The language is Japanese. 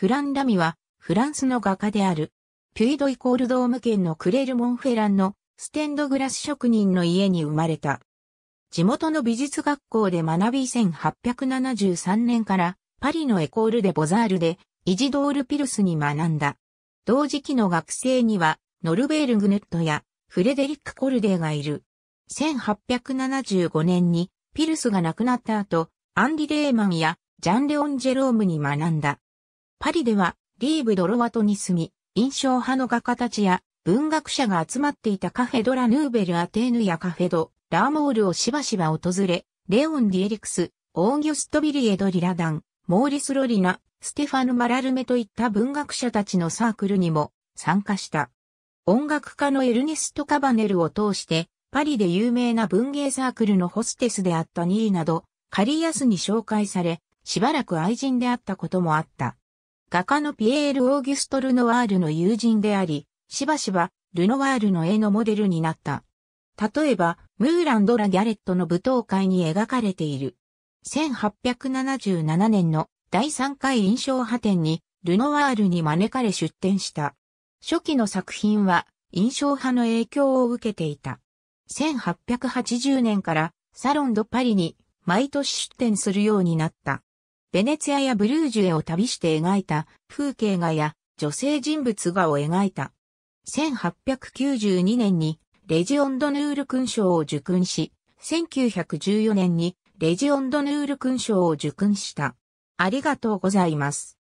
フラン・ラミは、フランスの画家である。ピュイドイコールドーム県のクレルモンフェランのステンドグラス職人の家に生まれた。地元の美術学校で学び1873年からパリのエコールデ・ボザールでイジドール・ピルスに学んだ。同時期の学生にはノルベール・グネットやフレデリック・コルデーがいる。1875年にピルスが亡くなった後、アンリ・レーマンやジャン・レオン・ジェロームに学んだ。パリでは、リーブ・ドロワトに住み、印象派の画家たちや文学者が集まっていたカフェドラ・ヌーベル・アテーヌやカフェド・ラーモールをしばしば訪れ、レオン・ディエリクス、オーギュスト・ビリエド・リラダン、モーリス・ロリナ、ステファヌ・マラルメといった文学者たちのサークルにも参加した。音楽家のエルネスト・カバネルを通して、パリで有名な文芸サークルのホステスであったニーなど、カリアスに紹介され、しばらく愛人であったこともあった。画家のピエール・オーギュスト・ルノワールの友人であり、しばしばルノワールの絵のモデルになった。例えば、ムーラン・ドラ・ギャレットの舞踏会に描かれている。1877年の第3回印象派展に、ルノワールに招かれ出展した。初期の作品は、印象派の影響を受けていた。1880年からサロンドパリに毎年出展するようになった。ベネツィアやブルージュへを旅して描いた風景画や女性人物画を描いた。1892年にレジオンドヌール勲章を受勲し、1914年にレジオンドヌール勲章を受勲した。ありがとうございます。